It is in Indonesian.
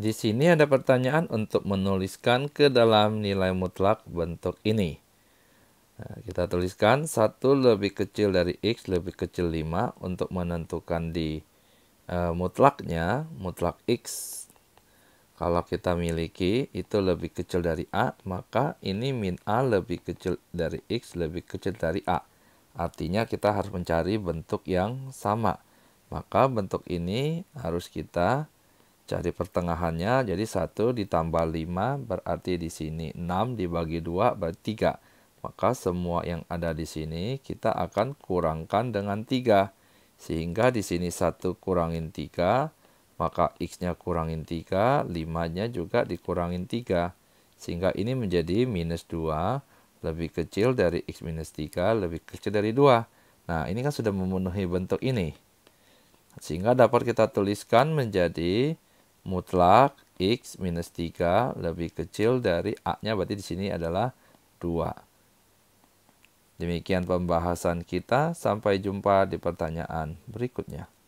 Di sini ada pertanyaan untuk menuliskan ke dalam nilai mutlak bentuk ini. Nah, kita tuliskan 1 lebih kecil dari X lebih kecil 5 untuk menentukan di e, mutlaknya, mutlak X. Kalau kita miliki itu lebih kecil dari A, maka ini min A lebih kecil dari X lebih kecil dari A. Artinya kita harus mencari bentuk yang sama. Maka bentuk ini harus kita Cari pertengahannya, jadi 1 ditambah 5 berarti di sini 6 dibagi 2 berarti 3. Maka semua yang ada di sini kita akan kurangkan dengan 3. Sehingga di sini 1 kurangin 3, maka x-nya kurangin 3, 5-nya juga dikurangin 3. Sehingga ini menjadi minus 2, lebih kecil dari x minus 3, lebih kecil dari 2. Nah, ini kan sudah memenuhi bentuk ini. Sehingga dapat kita tuliskan menjadi mutlak X minus 3 lebih kecil dari A-nya berarti di sini adalah 2. Demikian pembahasan kita, sampai jumpa di pertanyaan berikutnya.